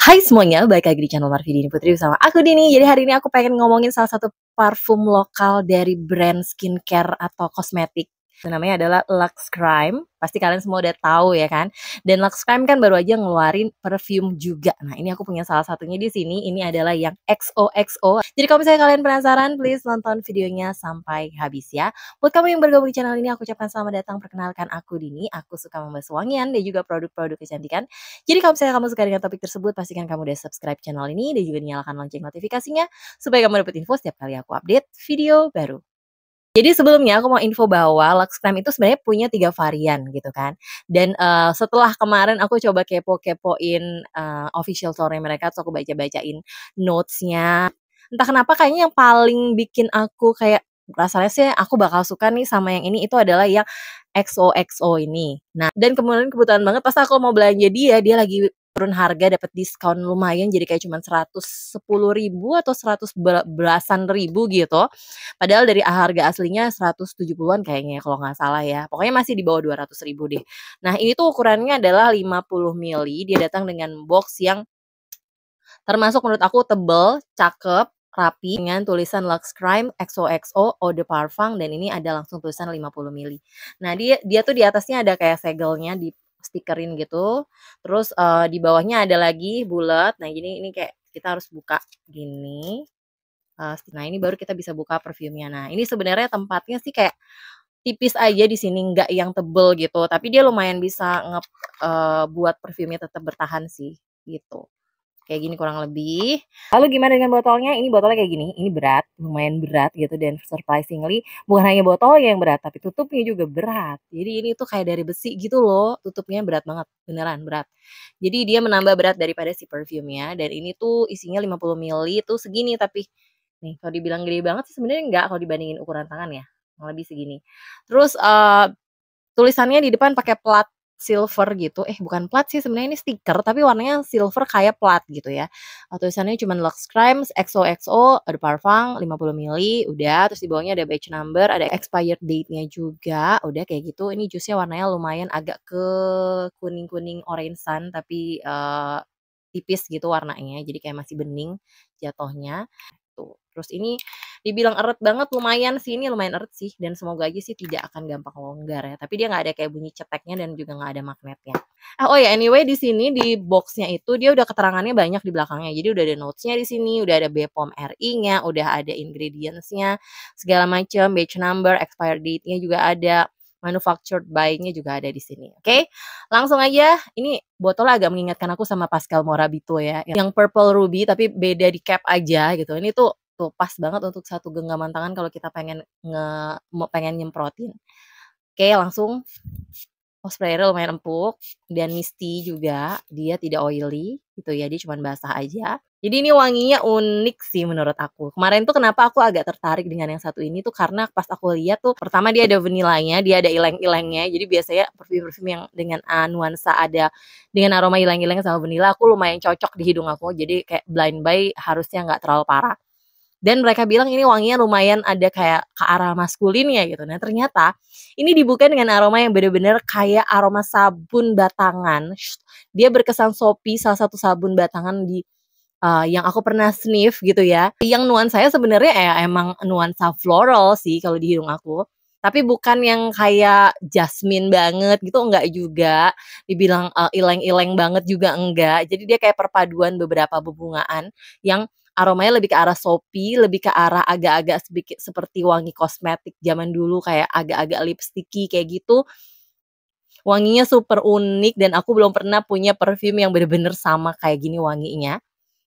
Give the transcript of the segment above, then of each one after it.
Hai semuanya, balik lagi di channel Marvi Dini Putri bersama aku Dini. Jadi hari ini aku pengen ngomongin salah satu parfum lokal dari brand skincare atau kosmetik namanya adalah Lux Crime. Pasti kalian semua udah tahu ya kan. Dan Lux Crime kan baru aja ngeluarin perfume juga. Nah, ini aku punya salah satunya di sini. Ini adalah yang XOXO. Jadi kalau misalnya kalian penasaran, please nonton videonya sampai habis ya. Buat kamu yang bergabung di channel ini, aku ucapkan selamat datang. Perkenalkan aku Dini. Aku suka membahas wangian dan juga produk-produk kecantikan. Jadi kalau misalnya kamu suka dengan topik tersebut, pastikan kamu udah subscribe channel ini dan juga nyalakan lonceng notifikasinya supaya kamu dapat info setiap kali aku update video baru. Jadi sebelumnya aku mau info bahwa Lux Time itu sebenarnya punya tiga varian gitu kan. Dan uh, setelah kemarin aku coba kepo-kepoin uh, official story mereka, terus aku baca-bacain notes-nya. Entah kenapa kayaknya yang paling bikin aku kayak rasanya sih aku bakal suka nih sama yang ini itu adalah yang XOXO ini. Nah, dan kemudian kebetulan banget pas aku mau belanja dia, dia lagi turun harga dapat diskon lumayan jadi kayak cuma 110 ribu atau 100 belasan ribu gitu. Padahal dari harga aslinya 170-an kayaknya kalau nggak salah ya. Pokoknya masih di bawah 200 ribu deh. Nah ini tuh ukurannya adalah 50 mili. Dia datang dengan box yang termasuk menurut aku tebel, cakep, rapi dengan tulisan Lux Crime XOXO Eau de Parfum dan ini ada langsung tulisan 50 mili. Nah, dia dia tuh di atasnya ada kayak segelnya di stikerin gitu. Terus uh, di bawahnya ada lagi bulat. Nah, gini ini kayak kita harus buka gini. Uh, nah, ini baru kita bisa buka perfume nya. Nah, ini sebenarnya tempatnya sih kayak tipis aja di sini nggak yang tebel gitu tapi dia lumayan bisa nge uh, buat tetap bertahan sih gitu kayak gini kurang lebih. Lalu gimana dengan botolnya? Ini botolnya kayak gini, ini berat, lumayan berat gitu dan surprisingly bukan hanya botolnya yang berat tapi tutupnya juga berat. Jadi ini tuh kayak dari besi gitu loh, tutupnya berat banget, beneran berat. Jadi dia menambah berat daripada si perfume-nya dan ini tuh isinya 50 ml tuh segini tapi nih kalau dibilang gede banget sih sebenarnya enggak kalau dibandingin ukuran tangan ya, lebih segini. Terus uh, tulisannya di depan pakai plat silver gitu. Eh bukan plat sih sebenarnya ini stiker tapi warnanya silver kayak plat gitu ya. Eh, tulisannya cuma Lux Crimes XOXO ada parfum 50 mili, udah terus di bawahnya ada batch number, ada expired date-nya juga. Udah kayak gitu. Ini jusnya warnanya lumayan agak ke kuning-kuning orangean tapi uh, tipis gitu warnanya. Jadi kayak masih bening jatohnya. Terus ini dibilang eret banget lumayan sih ini lumayan eret sih dan semoga aja sih tidak akan gampang longgar ya. Tapi dia nggak ada kayak bunyi ceteknya dan juga nggak ada magnetnya. Ah, oh ya anyway di sini di boxnya itu dia udah keterangannya banyak di belakangnya. Jadi udah ada notesnya di sini, udah ada BPOM RI-nya, udah ada ingredients-nya, segala macam, batch number, expired date-nya juga ada manufactured by-nya juga ada di sini. Oke, okay? langsung aja. Ini botol agak mengingatkan aku sama Pascal Morabito ya, yang purple ruby tapi beda di cap aja gitu. Ini tuh tuh gitu, pas banget untuk satu genggaman tangan kalau kita pengen nge pengen nyemprotin. Oke, langsung Host sprayer lumayan empuk dan misty juga. Dia tidak oily gitu ya, dia cuma basah aja. Jadi ini wanginya unik sih menurut aku. Kemarin tuh kenapa aku agak tertarik dengan yang satu ini tuh karena pas aku lihat tuh pertama dia ada vanilanya, dia ada ileng-ilengnya. Jadi biasanya perfume-perfume yang dengan uh, nuansa ada dengan aroma ileng-ileng sama vanila aku lumayan cocok di hidung aku. Jadi kayak blind buy harusnya nggak terlalu parah dan mereka bilang ini wanginya lumayan ada kayak ke arah ya gitu. Nah ternyata ini dibuka dengan aroma yang bener-bener kayak aroma sabun batangan. Dia berkesan sopi salah satu sabun batangan di uh, yang aku pernah sniff gitu ya. Yang nuansanya sebenarnya eh, emang nuansa floral sih kalau di hidung aku. Tapi bukan yang kayak jasmine banget gitu enggak juga. Dibilang eh, ileng-ileng uh, banget juga enggak. Jadi dia kayak perpaduan beberapa bebungaan yang aromanya lebih ke arah sopi, lebih ke arah agak-agak sedikit seperti wangi kosmetik zaman dulu kayak agak-agak lipsticky kayak gitu. Wanginya super unik dan aku belum pernah punya perfume yang bener-bener sama kayak gini wanginya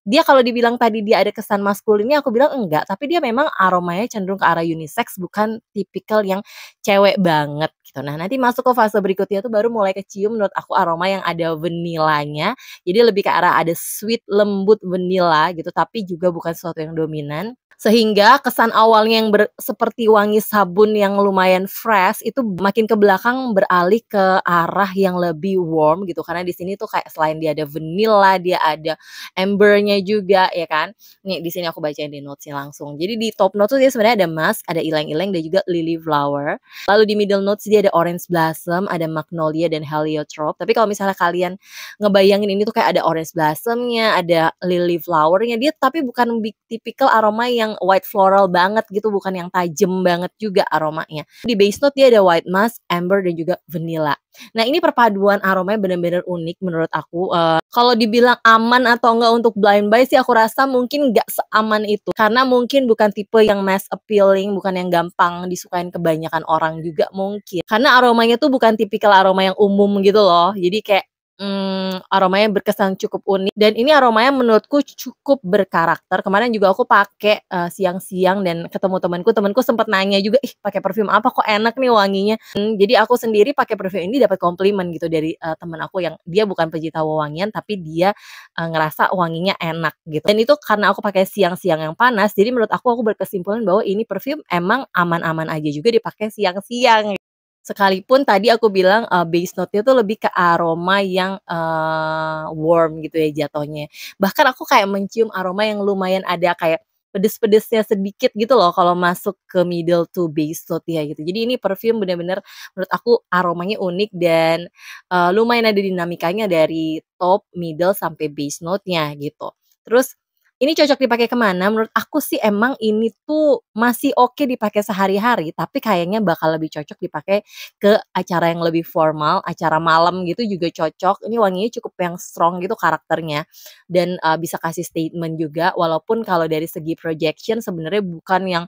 dia kalau dibilang tadi dia ada kesan maskulinnya aku bilang enggak tapi dia memang aromanya cenderung ke arah unisex bukan tipikal yang cewek banget gitu nah nanti masuk ke fase berikutnya tuh baru mulai kecium menurut aku aroma yang ada vanilanya jadi lebih ke arah ada sweet lembut vanilla gitu tapi juga bukan sesuatu yang dominan sehingga kesan awalnya yang ber, seperti wangi sabun yang lumayan fresh itu makin ke belakang beralih ke arah yang lebih warm gitu karena di sini tuh kayak selain dia ada vanilla dia ada embernya juga ya kan nih di sini aku bacain di notesnya langsung jadi di top notes dia sebenarnya ada musk ada ilang-ilang dan juga lily flower lalu di middle notes dia ada orange blossom ada magnolia dan heliotrope tapi kalau misalnya kalian ngebayangin ini tuh kayak ada orange blossomnya ada lily flowernya dia tapi bukan tipikal aroma yang white floral banget gitu, bukan yang tajam banget juga aromanya. Di base note dia ada white musk, amber dan juga vanilla. Nah ini perpaduan aromanya benar-benar unik menurut aku. Uh, kalau dibilang aman atau enggak untuk blind buy sih aku rasa mungkin enggak seaman itu. Karena mungkin bukan tipe yang mass appealing, bukan yang gampang disukain kebanyakan orang juga mungkin. Karena aromanya tuh bukan tipikal aroma yang umum gitu loh. Jadi kayak Hmm, aromanya berkesan cukup unik dan ini aromanya menurutku cukup berkarakter. Kemarin juga aku pakai, uh, eh, siang-siang dan ketemu temanku temanku sempat nanya juga, "Ih, pakai perfume apa kok enak nih wanginya?" Hmm, jadi aku sendiri pakai perfume ini dapat komplimen gitu dari, uh, eh, temen aku yang dia bukan pecinta wewangian tapi dia, uh, ngerasa wanginya enak gitu. Dan itu karena aku pakai siang-siang yang panas, jadi menurut aku, aku berkesimpulan bahwa ini perfume emang aman-aman aja juga dipakai siang-siang sekalipun tadi aku bilang uh, base note-nya tuh lebih ke aroma yang uh, warm gitu ya jatuhnya. Bahkan aku kayak mencium aroma yang lumayan ada kayak pedes-pedesnya sedikit gitu loh kalau masuk ke middle to base note ya gitu. Jadi ini perfume benar-benar menurut aku aromanya unik dan uh, lumayan ada dinamikanya dari top, middle sampai base note-nya gitu. Terus ini cocok dipakai kemana? Menurut aku sih emang ini tuh masih oke dipakai sehari-hari, tapi kayaknya bakal lebih cocok dipakai ke acara yang lebih formal, acara malam gitu juga cocok. Ini wanginya cukup yang strong gitu karakternya dan uh, bisa kasih statement juga. Walaupun kalau dari segi projection sebenarnya bukan yang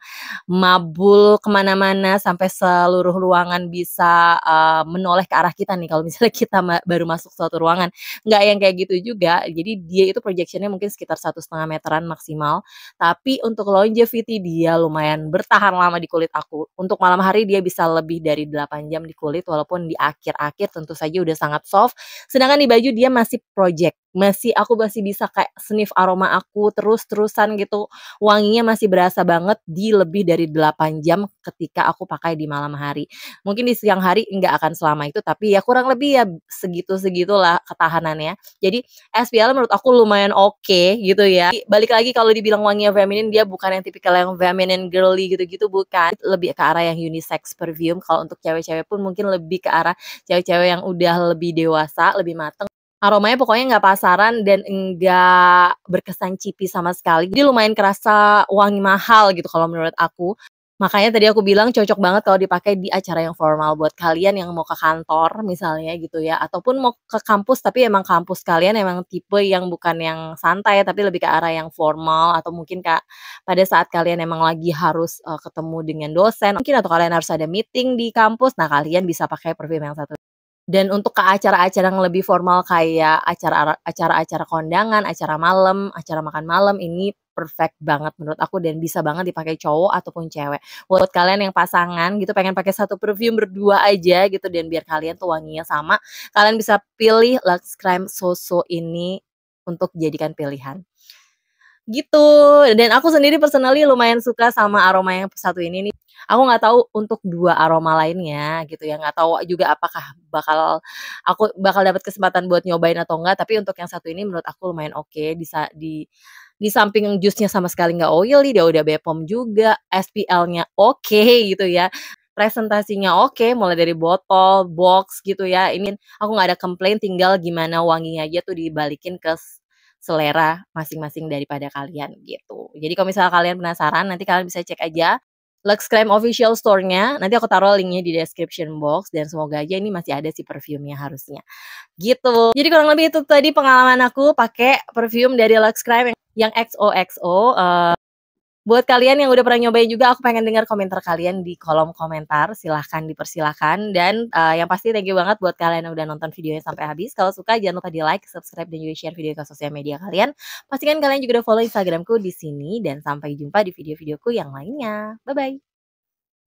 mabul kemana-mana sampai seluruh ruangan bisa uh, menoleh ke arah kita nih. Kalau misalnya kita ma baru masuk suatu ruangan, nggak yang kayak gitu juga. Jadi dia itu projectionnya mungkin sekitar satu setengah meter meteran maksimal. Tapi untuk longevity dia lumayan bertahan lama di kulit aku. Untuk malam hari dia bisa lebih dari 8 jam di kulit walaupun di akhir-akhir tentu saja udah sangat soft. Sedangkan di baju dia masih project masih aku masih bisa kayak sniff aroma aku terus-terusan gitu. Wanginya masih berasa banget di lebih dari 8 jam ketika aku pakai di malam hari. Mungkin di siang hari nggak akan selama itu tapi ya kurang lebih ya segitu-segitulah ketahanannya. Jadi SPL menurut aku lumayan oke okay, gitu ya. Balik lagi kalau dibilang wanginya feminin dia bukan yang tipikal yang feminine girly gitu-gitu bukan. Lebih ke arah yang unisex perfume kalau untuk cewek-cewek pun mungkin lebih ke arah cewek-cewek yang udah lebih dewasa, lebih mateng aromanya pokoknya nggak pasaran dan enggak berkesan cipi sama sekali. Jadi lumayan kerasa wangi mahal gitu kalau menurut aku. Makanya tadi aku bilang cocok banget kalau dipakai di acara yang formal buat kalian yang mau ke kantor misalnya gitu ya ataupun mau ke kampus tapi emang kampus kalian emang tipe yang bukan yang santai tapi lebih ke arah yang formal atau mungkin Kak pada saat kalian emang lagi harus uh, ketemu dengan dosen mungkin atau kalian harus ada meeting di kampus nah kalian bisa pakai perfume yang satu dan untuk ke acara-acara yang lebih formal kayak acara acara-acara kondangan, acara malam, acara makan malam ini perfect banget menurut aku dan bisa banget dipakai cowok ataupun cewek. Buat kalian yang pasangan gitu pengen pakai satu perfume berdua aja gitu dan biar kalian tuh wanginya sama, kalian bisa pilih Lux Crime Soso ini untuk jadikan pilihan gitu dan aku sendiri personally lumayan suka sama aroma yang satu ini nih aku nggak tahu untuk dua aroma lainnya gitu ya nggak tahu juga apakah bakal aku bakal dapat kesempatan buat nyobain atau enggak tapi untuk yang satu ini menurut aku lumayan oke okay. di di di samping jusnya sama sekali nggak oily dia udah Bepom juga SPL-nya oke okay, gitu ya presentasinya oke okay, mulai dari botol box gitu ya ini aku nggak ada komplain tinggal gimana wanginya aja tuh dibalikin ke selera masing-masing daripada kalian gitu. Jadi kalau misalnya kalian penasaran nanti kalian bisa cek aja Lux Crime official store-nya. Nanti aku taruh linknya di description box dan semoga aja ini masih ada si perfume-nya harusnya. Gitu. Jadi kurang lebih itu tadi pengalaman aku pakai perfume dari Lux Crime yang XOXO. Uh, Buat kalian yang udah pernah nyobain juga, aku pengen dengar komentar kalian di kolom komentar. Silahkan dipersilahkan. Dan uh, yang pasti thank you banget buat kalian yang udah nonton videonya sampai habis. Kalau suka jangan lupa di like, subscribe, dan juga share video ke sosial media kalian. Pastikan kalian juga udah follow Instagramku di sini. Dan sampai jumpa di video-videoku yang lainnya. Bye-bye.